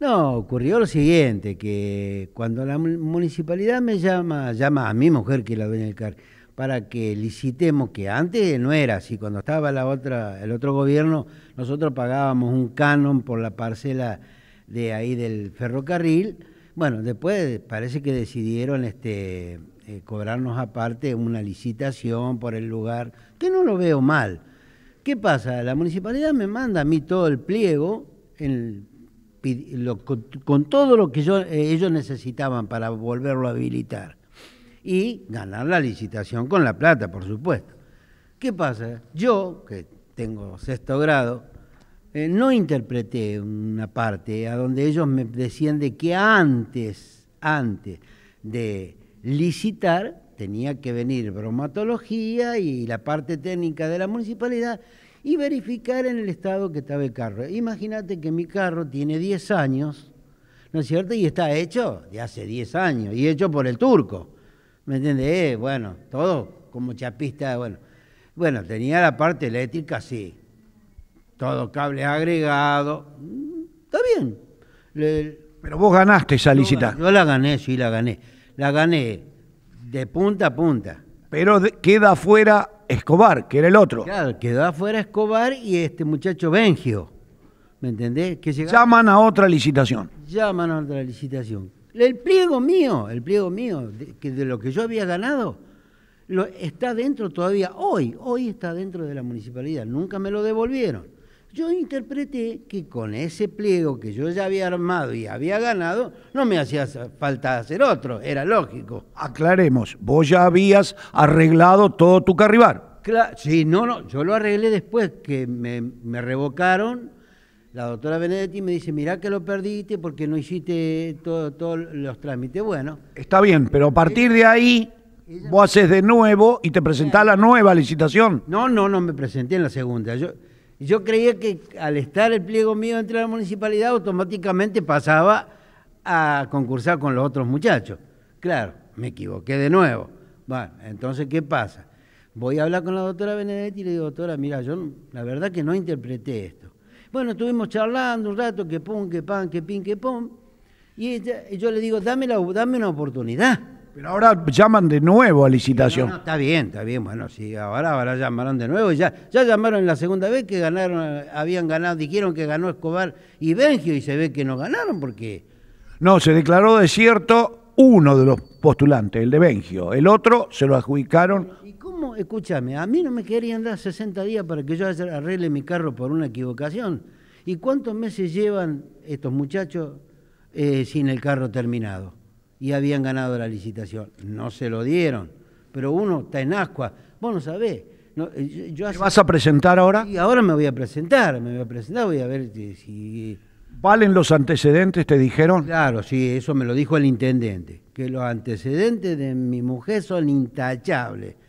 No, ocurrió lo siguiente, que cuando la municipalidad me llama, llama a mi mujer que la en el CAR, para que licitemos, que antes no era así, cuando estaba la otra, el otro gobierno, nosotros pagábamos un canon por la parcela de ahí del ferrocarril. Bueno, después parece que decidieron este eh, cobrarnos aparte una licitación por el lugar, que no lo veo mal. ¿Qué pasa? La municipalidad me manda a mí todo el pliego en con, todo lo que eh, ellos necesitaban para volverlo a habilitar y ganar la licitación con la plata, por supuesto. ¿Qué pasa? Yo, que tengo sexto grado, eh, no interpreté una parte a donde ellos me decían que antes, antes de licitar, tenía que venir bromatología y la parte técnica de la municipalidad y verificar en el estado que estaba el carro. Imagínate que mi carro tiene 10 años, ¿no es cierto? Y está hecho de hace 10 años, y hecho por el turco. ¿Me entiendes? Eh, bueno, todo como chapista, bueno. Bueno, tenía la parte eléctrica, sí. Todo cable agregado. Está bien. Pero vos ganaste esa licitación. Yo, la gané, sí, la gané. La gané de punta a punta. Pero queda fuera Escobar, que era el otro. Claro, quedó afuera Escobar y este muchacho Bengio. ¿Me entendés? Llaman a otra licitación. Llaman a otra licitación. El pliego mío, el pliego mío, de, que de lo que yo había ganado, lo, está dentro todavía, hoy, hoy está dentro de la municipalidad. Nunca me lo devolvieron. Yo interpreté que con ese pliego que yo ya había armado y había ganado, no me hacía falta hacer otro, era lógico. Aclaremos, vos ya habías arreglado todo tu carribar. sí, no, no, yo lo arreglé después que me, revocaron. La doctora Benedetti me dice, mirá que lo perdiste porque no hiciste todos los trámites. Bueno. Está bien, pero a partir de ahí vos haces de nuevo y te presentás la nueva licitación. No, no, no me presenté en la segunda. Yo, yo creía que al estar el pliego mío entre la municipalidad, automáticamente pasaba a concursar con los otros muchachos. Claro, me equivoqué de nuevo. Bueno, entonces, ¿qué pasa? Voy a hablar con la doctora Benedetti y le digo, doctora, mira, yo la verdad que no interpreté esto. Bueno, estuvimos charlando un rato, que pum, que pan, que pin, que pum. Y yo le digo, dame, la, dame una oportunidad pero ahora llaman de nuevo a licitación. está bien, está bien, bueno, si ahora, ahora llamaron de nuevo, ya, ya llamaron la segunda vez que ganaron, habían ganado, dijeron que ganó Escobar y Bengio y se ve que no ganaron porque... No, se declaró desierto uno de los postulantes, el de Bengio, el otro se lo adjudicaron... ¿Y cómo? Escúchame, a mí no me querían dar 60 días para que yo arregle mi carro por una equivocación. ¿Y cuántos meses llevan estos muchachos eh, sin el carro terminado? y habían ganado la licitación. No se lo dieron, pero uno está en ascua. Vos no sabés. Eh, vas a presentar ahora? Y ahora me voy a presentar, me voy a presentar, voy a ver si... ¿Valen los antecedentes, te dijeron? Claro, sí, eso me lo dijo el intendente, que los antecedentes de mi mujer son intachables.